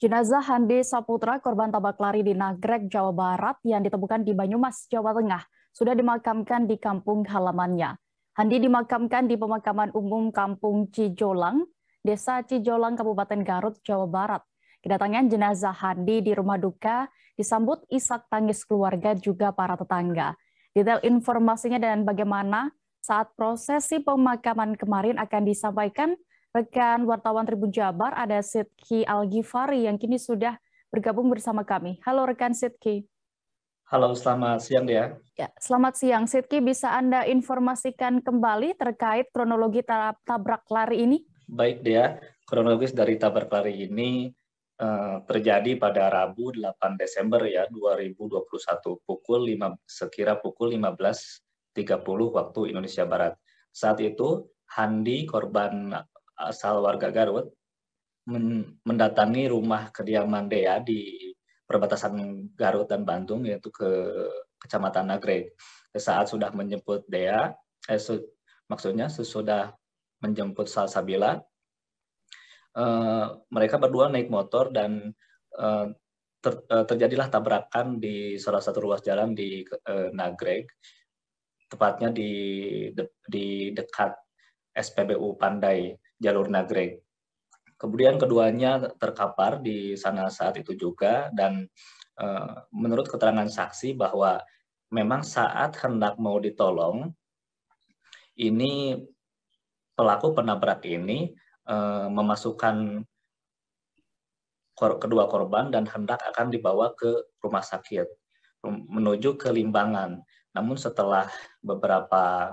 Jenazah Handi Saputra, korban tabak lari di Nagrek, Jawa Barat yang ditemukan di Banyumas, Jawa Tengah, sudah dimakamkan di kampung halamannya. Handi dimakamkan di pemakaman umum Kampung Cijolang, Desa Cijolang, Kabupaten Garut, Jawa Barat. Kedatangan jenazah Handi di rumah duka disambut isak tangis keluarga juga para tetangga. Detail informasinya dan bagaimana saat prosesi pemakaman kemarin akan disampaikan rekan wartawan Tribun Jabar ada Sidki Al-Ghifari yang kini sudah bergabung bersama kami. Halo rekan Sidki. Halo, selamat siang dia. Ya, selamat siang Sidki. Bisa Anda informasikan kembali terkait kronologi tabrak lari ini? Baik dia, kronologis dari tabrak lari ini eh, terjadi pada Rabu 8 Desember ya 2021 pukul 5 sekira pukul 15.30 waktu Indonesia Barat. Saat itu Handi korban asal warga Garut mendatangi rumah kediaman Dea ya, di perbatasan Garut dan Bandung yaitu ke Kecamatan Nagreg. Saat sudah menjemput Dea, eh, su, maksudnya sesudah menjemput Salsabila, eh, mereka berdua naik motor dan eh, ter, eh, terjadilah tabrakan di salah satu ruas jalan di eh, Nagreg, tepatnya di de, di dekat SPBU Pandai jalur nagrek. Kemudian keduanya terkapar di sana saat itu juga dan e, menurut keterangan saksi bahwa memang saat hendak mau ditolong ini pelaku penabrak ini e, memasukkan kor kedua korban dan hendak akan dibawa ke rumah sakit menuju ke Limbangan. Namun setelah beberapa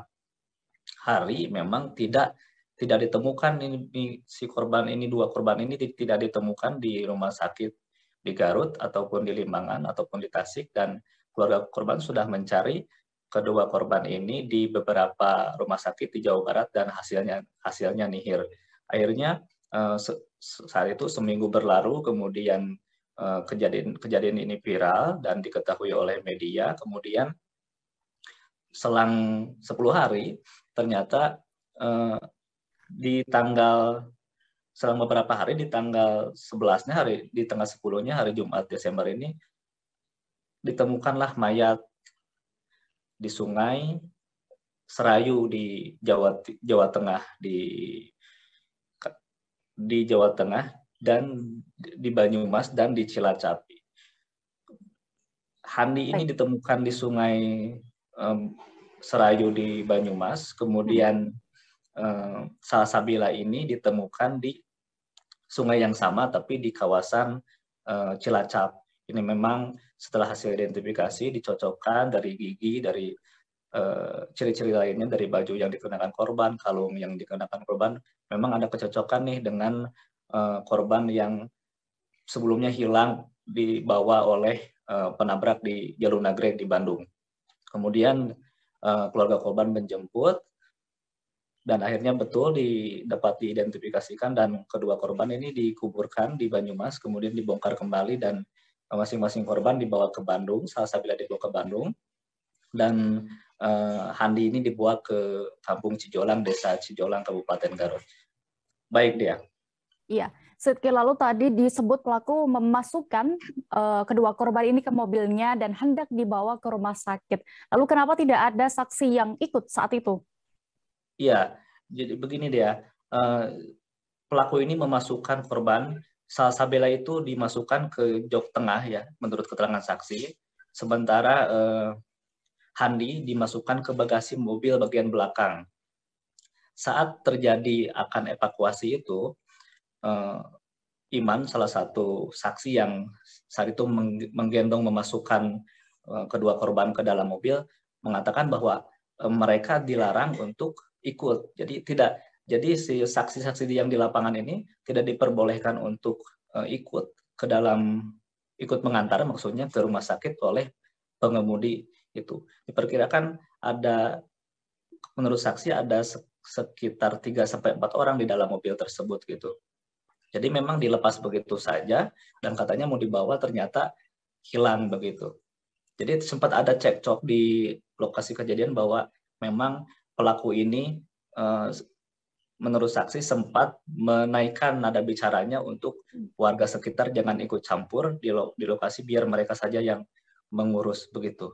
hari memang tidak tidak ditemukan ini si korban ini dua korban ini tidak ditemukan di rumah sakit di Garut ataupun di Limbangan ataupun di Tasik dan keluarga korban sudah mencari kedua korban ini di beberapa rumah sakit di Jawa Barat dan hasilnya hasilnya nihir. Akhirnya eh, saat itu seminggu berlalu kemudian eh, kejadian kejadian ini viral dan diketahui oleh media kemudian selang 10 hari ternyata eh, di tanggal selama beberapa hari di tanggal 11-nya hari di tanggal 10-nya hari Jumat Desember ini ditemukanlah mayat di sungai Serayu di Jawa Jawa Tengah di di Jawa Tengah dan di Banyumas dan di Cilacap. Handi ini ditemukan di sungai Serayu di Banyumas, kemudian hmm. Eh, salsabila ini ditemukan di sungai yang sama tapi di kawasan eh, Cilacap. Ini memang setelah hasil identifikasi dicocokkan dari gigi, dari eh, ciri-ciri uh, lainnya dari baju yang dikenakan korban, kalung yang dikenakan korban, memang ada kecocokan nih dengan uh, korban yang sebelumnya hilang dibawa oleh uh, penabrak di Jalur Nagrek di Bandung. Kemudian uh, keluarga korban menjemput dan akhirnya betul di, dapat diidentifikasikan dan kedua korban ini dikuburkan di Banyumas kemudian dibongkar kembali dan masing-masing korban dibawa ke Bandung salah satunya dibawa ke Bandung dan uh, Handi ini dibawa ke kampung Cijolang desa Cijolang Kabupaten Garut baik dia iya Sedikit lalu tadi disebut pelaku memasukkan uh, kedua korban ini ke mobilnya dan hendak dibawa ke rumah sakit. Lalu kenapa tidak ada saksi yang ikut saat itu? Iya, jadi begini dia. Ya, uh, eh, pelaku ini memasukkan korban Salsabela itu dimasukkan ke jok tengah ya, menurut keterangan saksi. Sementara eh, Handi dimasukkan ke bagasi mobil bagian belakang. Saat terjadi akan evakuasi itu, eh, Iman salah satu saksi yang saat itu menggendong memasukkan eh, kedua korban ke dalam mobil mengatakan bahwa eh, mereka dilarang untuk ikut Jadi tidak jadi si saksi-saksi yang di lapangan ini tidak diperbolehkan untuk uh, ikut ke dalam ikut mengantar maksudnya ke rumah sakit oleh pengemudi itu. Diperkirakan ada menurut saksi ada sekitar 3 sampai 4 orang di dalam mobil tersebut gitu. Jadi memang dilepas begitu saja dan katanya mau dibawa ternyata hilang begitu. Jadi sempat ada cekcok di lokasi kejadian bahwa memang pelaku ini eh, menurut saksi sempat menaikkan nada bicaranya untuk warga sekitar jangan ikut campur di, lo, di lokasi biar mereka saja yang mengurus begitu.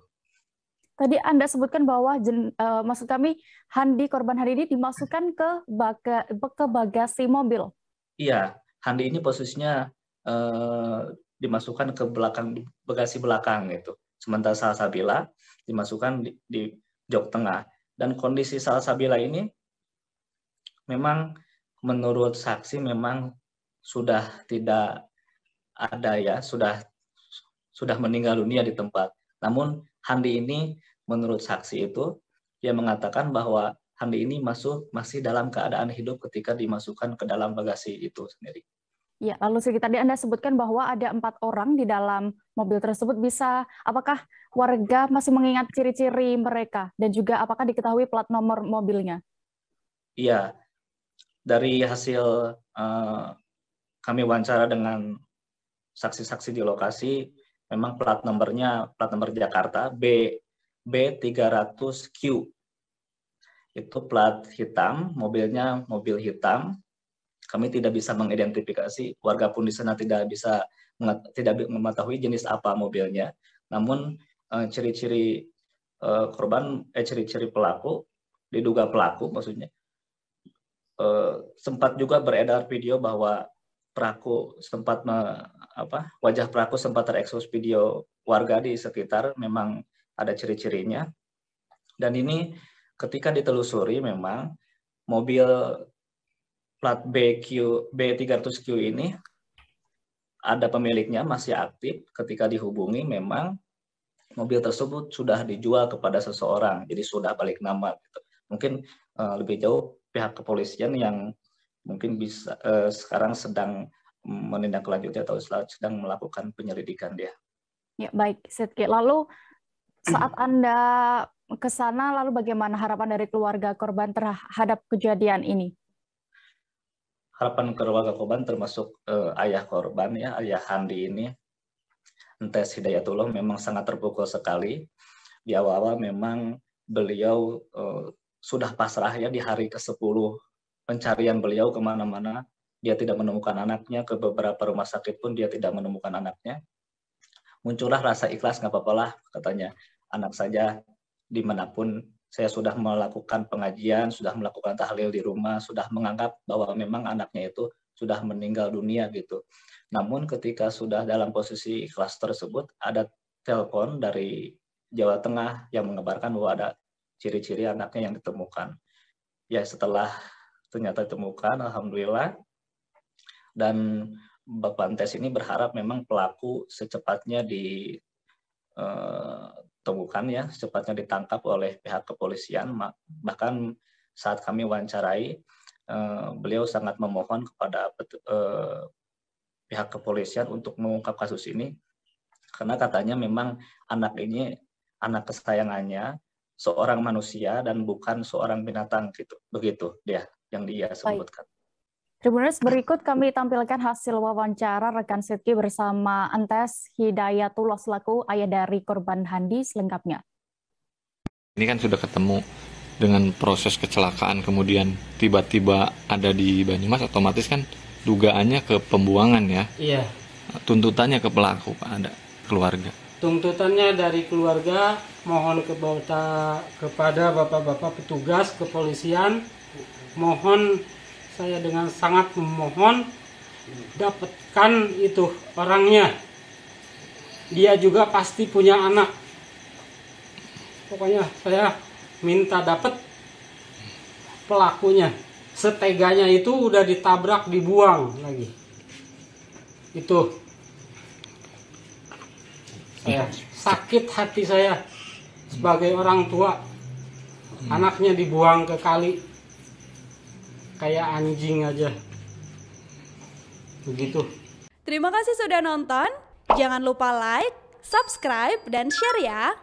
Tadi Anda sebutkan bahwa uh, maksud kami Handi korban hari ini dimasukkan ke baga, ke bagasi mobil. Iya, Handi ini posisinya uh, dimasukkan ke belakang bagasi belakang gitu. Sementara Salsabila dimasukkan di, di jok tengah dan kondisi Salsabila ini memang menurut saksi memang sudah tidak ada ya, sudah sudah meninggal dunia di tempat. Namun Handi ini menurut saksi itu dia mengatakan bahwa Handi ini masuk masih dalam keadaan hidup ketika dimasukkan ke dalam bagasi itu sendiri. Ya, lalu sekitar tadi Anda sebutkan bahwa ada empat orang di dalam mobil tersebut bisa, apakah warga masih mengingat ciri-ciri mereka dan juga apakah diketahui plat nomor mobilnya? Iya, dari hasil uh, kami wawancara dengan saksi-saksi di lokasi, memang plat nomornya plat nomor Jakarta B B300Q. Itu plat hitam, mobilnya mobil hitam, kami tidak bisa mengidentifikasi, warga pun di sana tidak bisa tidak mengetahui jenis apa mobilnya. Namun eh, ciri-ciri eh, eh, korban, eh ciri-ciri pelaku, diduga pelaku maksudnya, eh, sempat juga beredar video bahwa pelaku sempat me, apa wajah pelaku sempat terekspos video warga di sekitar memang ada ciri-cirinya dan ini ketika ditelusuri memang mobil plat BQ B300Q ini ada pemiliknya masih aktif ketika dihubungi memang mobil tersebut sudah dijual kepada seseorang jadi sudah balik nama gitu. mungkin eh, lebih jauh pihak kepolisian yang mungkin bisa eh, sekarang sedang menindaklanjuti atau sedang melakukan penyelidikan dia ya baik Setki lalu saat anda ke sana lalu bagaimana harapan dari keluarga korban terhadap kejadian ini harapan keluarga korban termasuk uh, ayah korban ya ayah Handi ini Entes Hidayatullah memang sangat terpukul sekali di awal-awal memang beliau uh, sudah pasrah ya di hari ke-10 pencarian beliau kemana-mana dia tidak menemukan anaknya ke beberapa rumah sakit pun dia tidak menemukan anaknya muncullah rasa ikhlas nggak apa-apalah katanya anak saja dimanapun saya sudah melakukan pengajian, sudah melakukan tahlil di rumah, sudah menganggap bahwa memang anaknya itu sudah meninggal dunia gitu. Namun ketika sudah dalam posisi ikhlas tersebut, ada telepon dari Jawa Tengah yang mengabarkan bahwa ada ciri-ciri anaknya yang ditemukan. Ya setelah ternyata ditemukan, Alhamdulillah. Dan Bapak Antes ini berharap memang pelaku secepatnya di eh, ditemukan ya secepatnya ditangkap oleh pihak kepolisian bahkan saat kami wawancarai eh, beliau sangat memohon kepada eh, pihak kepolisian untuk mengungkap kasus ini karena katanya memang anak ini anak kesayangannya seorang manusia dan bukan seorang binatang gitu begitu dia yang dia sebutkan. Tribuners, berikut kami tampilkan hasil wawancara rekan Sidki bersama Entes Hidayatullah selaku ayah dari korban Handi selengkapnya. Ini kan sudah ketemu dengan proses kecelakaan kemudian tiba-tiba ada di Banyumas otomatis kan dugaannya ke pembuangan ya. Iya. Tuntutannya ke pelaku Pak ada keluarga. Tuntutannya dari keluarga mohon ke kepada bapak-bapak petugas kepolisian mohon saya dengan sangat memohon dapatkan itu orangnya dia juga pasti punya anak pokoknya saya minta dapat pelakunya seteganya itu udah ditabrak dibuang lagi itu saya sakit hati saya sebagai orang tua anaknya dibuang ke kali kayak anjing aja begitu terima kasih sudah nonton jangan lupa like subscribe dan share ya